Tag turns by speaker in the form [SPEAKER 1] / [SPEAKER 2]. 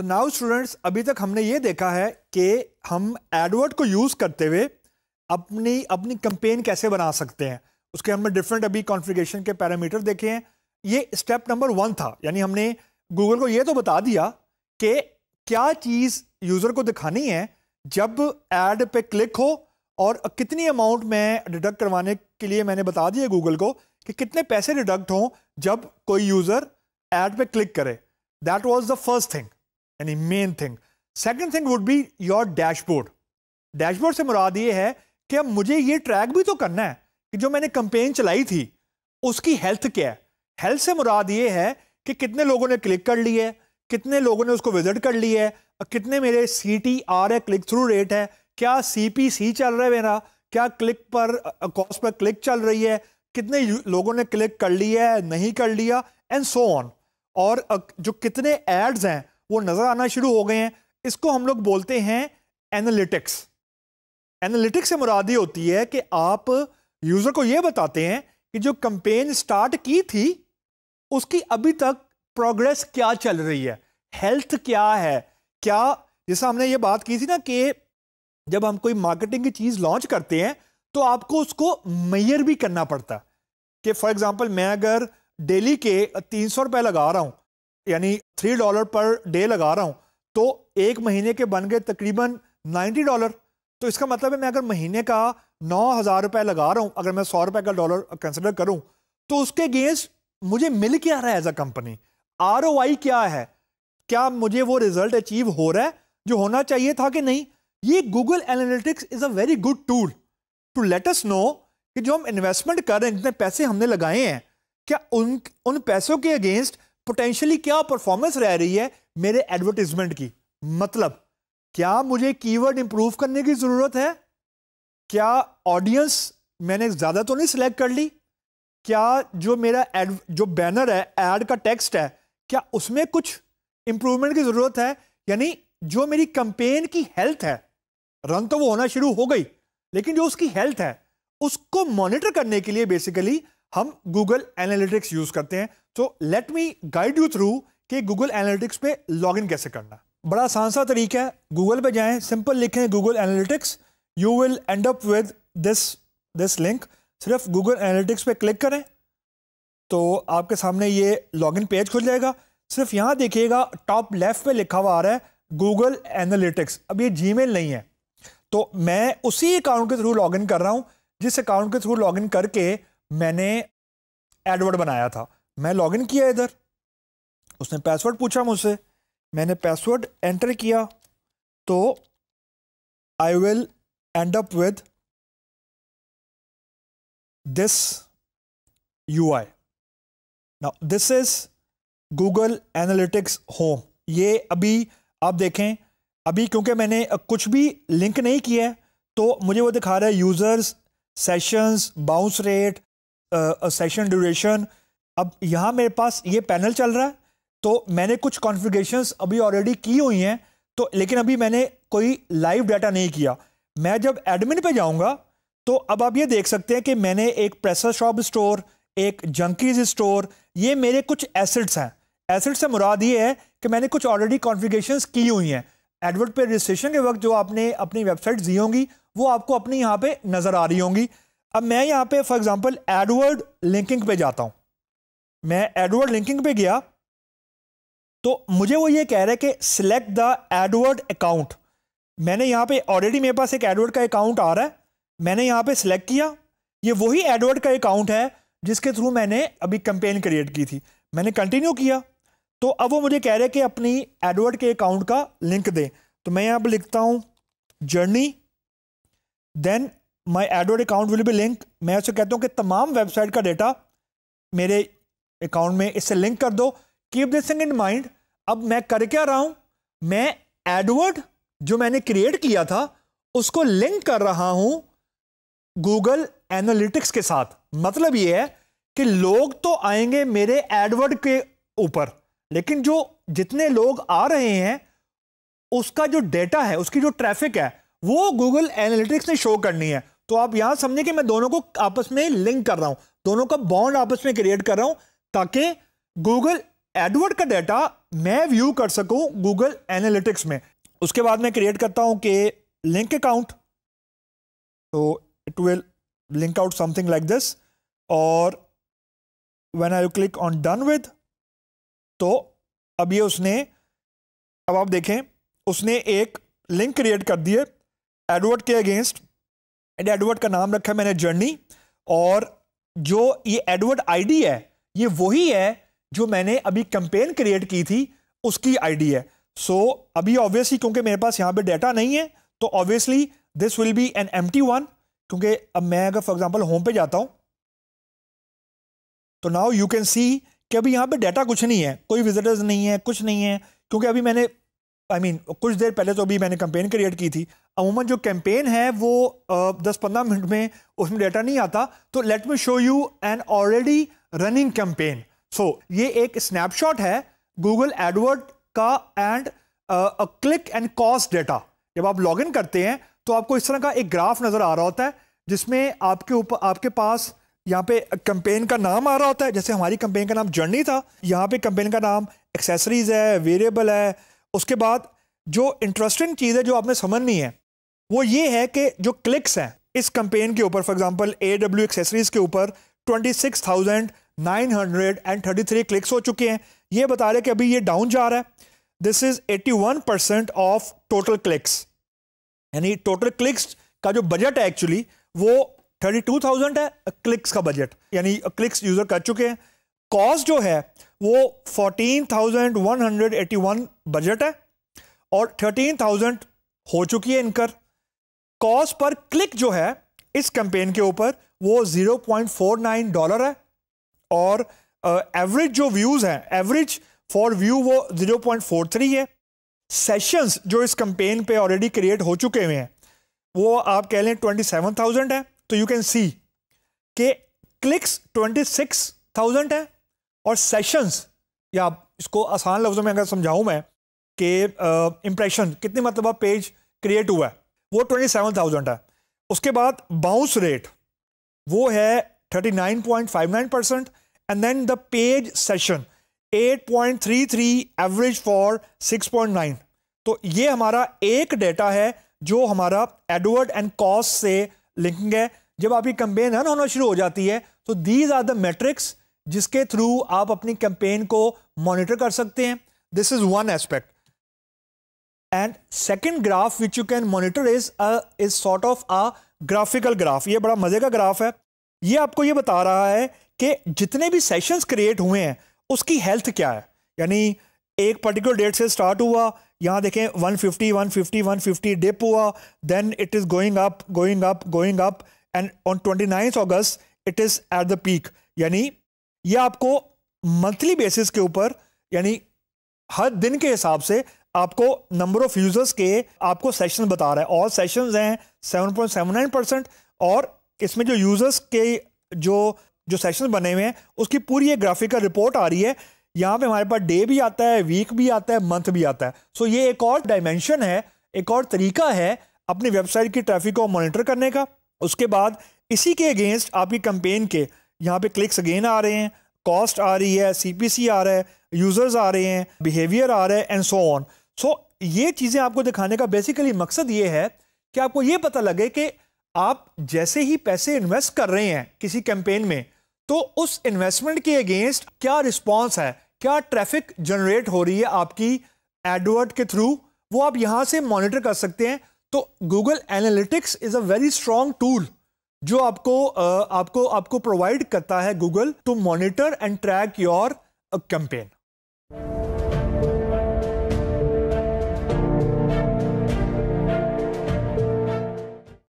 [SPEAKER 1] so now students अभी तक हमने ये देखा है कि हम एडवर्ड को यूज़ करते हुए अपनी अपनी कंपेन कैसे बना सकते हैं उसके हमने डिफरेंट अभी कॉन्फ़िगरेशन के पैरामीटर देखे हैं ये स्टेप नंबर वन था यानी हमने गूगल को ये तो बता दिया कि क्या चीज़ यूज़र को दिखानी है जब एड पे क्लिक हो और कितनी अमाउंट में डिडक्ट करवाने के लिए मैंने बता दिया गूगल को कि कितने पैसे डिडक्ट हों जब कोई यूज़र एड पे क्लिक करे that was the first thing यानी main thing second thing would be your dashboard dashboard से मुराद ये है कि अब मुझे ये ट्रैक भी तो करना है कि जो मैंने कंपेन चलाई थी उसकी हेल्थ क्या है हेल्थ से मुराद ये है कि कितने लोगों ने क्लिक कर ली है कितने लोगों ने उसको विजिट कर लिया है और कितने मेरे सी टी आर है क्लिक थ्रू रेट है क्या सी पी सी चल रहा है मेरा क्या क्लिक पर कॉस्ट पर क्लिक चल रही है कितने लोगों ने क्लिक कर लिया है नहीं कर लिया एंड सो ऑन और जो कितने एड्स हैं वो नज़र आना शुरू हो गए हैं इसको हम लोग बोलते हैं एनालिटिक्स एनालिटिक्स से मुरादी होती है कि आप यूज़र को ये बताते हैं कि जो कंपेन स्टार्ट की थी उसकी अभी तक प्रोग्रेस क्या चल रही है हेल्थ क्या है क्या जैसा हमने ये बात की थी ना कि जब हम कोई मार्केटिंग की चीज़ लॉन्च करते हैं तो आपको उसको मैयर भी करना पड़ता है कि फॉर एग्जांपल मैं अगर डेली के तीन सौ रुपये लगा रहा हूँ यानी थ्री डॉलर पर डे लगा रहा हूँ तो एक महीने के बन गए तकरीबन नाइन्टी डॉलर तो इसका मतलब है मैं अगर महीने का नौ हज़ार रुपये लगा रहा हूँ अगर मैं सौ रुपये का डॉलर कंसिडर करूँ तो उसके अगेंस्ट मुझे मिल क्या रहा है एज अ कंपनी आर क्या है क्या मुझे वो रिजल्ट अचीव हो रहा है जो होना चाहिए था कि नहीं ये Google Analytics is a very good tool to let us know कि जो हम इन्वेस्टमेंट कर रहे हैं जितने पैसे हमने लगाए हैं क्या उन उन पैसों के अगेंस्ट पोटेंशियली क्या परफॉर्मेंस रह रही है मेरे एडवर्टीजमेंट की मतलब क्या मुझे कीवर्ड इंप्रूव करने की ज़रूरत है क्या ऑडियंस मैंने ज़्यादा तो नहीं सिलेक्ट कर ली क्या जो मेरा एड जो बैनर है एड का टेक्स्ट है क्या उसमें कुछ इंप्रूवमेंट की ज़रूरत है यानी जो मेरी कंपेन की हेल्थ है रन तो वो होना शुरू हो गई लेकिन जो उसकी हेल्थ है उसको मॉनिटर करने के लिए बेसिकली हम गूगल एनालिटिक्स यूज़ करते हैं तो let me guide you through कि गूगल एनालिटिक्स पे लॉगिन कैसे करना बड़ा आसान सा तरीका है गूगल पे जाएं सिंपल लिखें Google Analytics you will end up with this this link सिर्फ गूगल एनालिटिक्स पे क्लिक करें तो आपके सामने ये लॉगिन पेज खुल जाएगा सिर्फ यहाँ देखिएगा टॉप लेफ्ट पे लिखा हुआ आ रहा है गूगल एनालिटिक्स अब ये जी नहीं है तो मैं उसी अकाउंट के थ्रू लॉगिन कर रहा हूँ जिस अकाउंट के थ्रू लॉगिन करके मैंने एडवर्ड बनाया था मैं लॉगिन किया इधर उसने पासवर्ड पूछा मुझसे मैंने पासवर्ड एंटर किया तो I will end up with this you I now this is Google Analytics home ये अभी आप देखें अभी क्योंकि मैंने कुछ भी लिंक नहीं किया है तो मुझे वो दिखा रहा है users sessions bounce rate session duration अब यहाँ मेरे पास ये पैनल चल रहा है तो मैंने कुछ कॉन्फ़िगरेशंस अभी ऑलरेडी की हुई हैं तो लेकिन अभी मैंने कोई लाइव डाटा नहीं किया मैं जब एडमिन पे जाऊँगा तो अब आप ये देख सकते हैं कि मैंने एक प्रेसर शॉप स्टोर एक जंकीज स्टोर ये मेरे कुछ एसेट्स हैं एसेट्स से मुराद ये है कि मैंने कुछ ऑलरेडी कॉन्फ़िगरेशंस की हुई हैं एडवर्ड पे रजिस्ट्रेशन के वक्त जो आपने अपनी वेबसाइट दी होंगी वो आपको अपनी यहाँ पर नज़र आ रही होंगी अब मैं यहाँ पर फॉर एग्ज़ाम्पल एडवर्ड लिंकिंग पे जाता हूँ मैं एडवर्ड लिंकिंग पे गया तो मुझे वो ये कह रहे कि सिलेक्ट द एडवर्ड अकाउंट मैंने यहाँ पे ऑलरेडी मेरे पास एक एडवर्ड का अकाउंट आ रहा है मैंने यहाँ पे सिलेक्ट किया ये वही एडवर्ड का अकाउंट है जिसके थ्रू मैंने अभी कंपेन क्रिएट की थी मैंने कंटिन्यू किया तो अब वो मुझे कह रहे हैं कि अपनी एडवर्ड के अकाउंट का लिंक दें तो मैं यहाँ पर लिखता हूँ journey then my AdWords account will be link मैं उसे कहता हूँ कि तमाम वेबसाइट का डेटा मेरे अकाउंट में इससे लिंक कर दो keep this thing in mind अब मैं कर क्या रहा हूं मैं एडवर्ड जो मैंने क्रिएट किया था उसको लिंक कर रहा हूं गूगल एनालिटिक्स के साथ मतलब यह है कि लोग तो आएंगे मेरे एडवर्ड के ऊपर लेकिन जो जितने लोग आ रहे हैं उसका जो डेटा है उसकी जो ट्रैफिक है वो गूगल एनालिटिक्स ने शो करनी है तो आप यहां समझे कि मैं दोनों को आपस में लिंक कर रहा हूं दोनों का बॉन्ड आपस में क्रिएट कर रहा हूं ताकि गूगल एडवर्ड का डाटा मैं व्यू कर सकूं गूगल एनालिटिक्स में उसके बाद मैं क्रिएट करता हूं कि लिंक अकाउंट तो it will link out something like this और when I click on done with तो अब ये उसने अब आप देखें उसने एक लिंक क्रिएट कर दिए एडवर्ड के अगेंस्ट एंड एडवर्ड का नाम रखा है मैंने जर्नी और जो ये एडवर्ड आईडी है ये वही है जो मैंने अभी कंपेन क्रिएट की थी उसकी आईडी है सो so, अभी ऑब्वियसली क्योंकि मेरे पास यहाँ पे डेटा नहीं है तो obviously this will be an empty one क्योंकि अब मैं अगर फॉर एग्जाम्पल होम पे जाता हूँ तो नाउ यू कैन सी कि अभी यहाँ पे डाटा कुछ नहीं है कोई विजिटर्स नहीं है कुछ नहीं है क्योंकि अभी मैंने आई I मीन mean, कुछ देर पहले तो अभी मैंने कंपेन क्रिएट की थी अमूमन जो कैंपेन है वो दस पंद्रह मिनट में उसमें डाटा नहीं आता तो let me show you an already running campaign so ये एक स्नैपशॉट है गूगल एडवर्ड का and click and cost data जब आप लॉग इन करते हैं तो आपको इस तरह का एक ग्राफ नज़र आ रहा होता है जिसमें आपके ऊपर आपके पास यहाँ पे कंपेन का नाम आ रहा होता है जैसे हमारी कंपेन का नाम जर्नी था यहाँ पे कंपेन का नाम एक्सेसरीज है वेरिएबल है उसके बाद जो इंटरेस्टिंग चीज़ है जो आपने समझनी है वो ये है कि जो क्लिक्स हैं इस कंपेन के ऊपर for example A W accessories के ऊपर ट्वेंटी क्लिक्स हो चुके हैं ये बता रहे कि अभी ये डाउन जा रहा है this is 81 percent of total clicks यानी टोटल क्लिक्स का जो बजट है एक्चुअली वो 32,000 है क्लिक्स का बजट यानी क्लिक्स यूजर कर चुके हैं कॉस्ट जो है वो 14,181 बजट है और 13,000 हो चुकी है इनकर कॉस्ट पर क्लिक जो है इस कैंपेन के ऊपर वो 0.49 डॉलर है और एवरेज uh, जो व्यूज़ हैं एवरेज फॉर व्यू वो 0.43 है सेशंस जो इस कंपेन पे ऑलरेडी क्रिएट हो चुके हुए हैं वो आप कह लें 27,000 है तो यू कैन सी कि क्लिक्स 26,000 है और सेशंस या इसको आसान लफ्ज़ों में अगर समझाऊं मैं कि इम्प्रेशन uh, कितने मतलब पेज क्रिएट हुआ है वो 27,000 है उसके बाद बाउंस रेट वो है 39.59 percent and then the page session 8.33 average for 6.9 तो ये हमारा एक डेटा है जो हमारा एडवर्ड एंड कॉस्ट से लिंकिंग है जब आपकी कंपेन रन होना शुरू हो जाती है तो दीज आर द मेट्रिक्स जिसके थ्रू आप अपनी कैंपेन को मॉनिटर कर सकते हैं this is one aspect and second graph which you can monitor is is sort of a graphical graph ये बड़ा मज़े का ग्राफ है ये आपको ये बता रहा है कि जितने भी सेशंस क्रिएट हुए हैं उसकी हेल्थ क्या है यानी एक पर्टिकुलर डेट से स्टार्ट हुआ यहाँ देखें 150 150 150 डिप हुआ then it is going up going up going up and on twenty अगस्त it is at the peak यानी यह आपको मंथली बेसिस के ऊपर यानी हर दिन के हिसाब से आपको नंबर ऑफ यूजर्स के आपको सेशन बता रहा है और सेशन हैं seven seven point nine percent और इसमें जो यूजर्स के जो जो सेशन बने हुए हैं उसकी पूरी एक ग्राफिकल रिपोर्ट आ रही है यहाँ पे हमारे पास डे भी आता है वीक भी आता है मंथ भी आता है सो ये एक और डायमेंशन है एक और तरीका है अपनी वेबसाइट की ट्रैफिक को मॉनिटर करने का उसके बाद इसी के अगेंस्ट आपकी कंपेन के यहाँ पे क्लिक्स अगेन आ रहे हैं कॉस्ट आ रही है सी आ रहा है यूजर्स आ रहे हैं बिहेवियर आ रहे हैं and so on so so, ये चीज़ें आपको दिखाने का बेसिकली मकसद ये है कि आपको ये पता लगे कि आप जैसे ही पैसे इन्वेस्ट कर रहे हैं किसी कैंपेन में तो उस इन्वेस्टमेंट के अगेंस्ट क्या रिस्पॉन्स है क्या ट्रैफिक जनरेट हो रही है आपकी एडवर्ड के थ्रू वो आप यहाँ से मॉनिटर कर सकते हैं तो Google Analytics is a very strong tool जो आपको आपको आपको प्रोवाइड करता है Google to monitor and track your campaign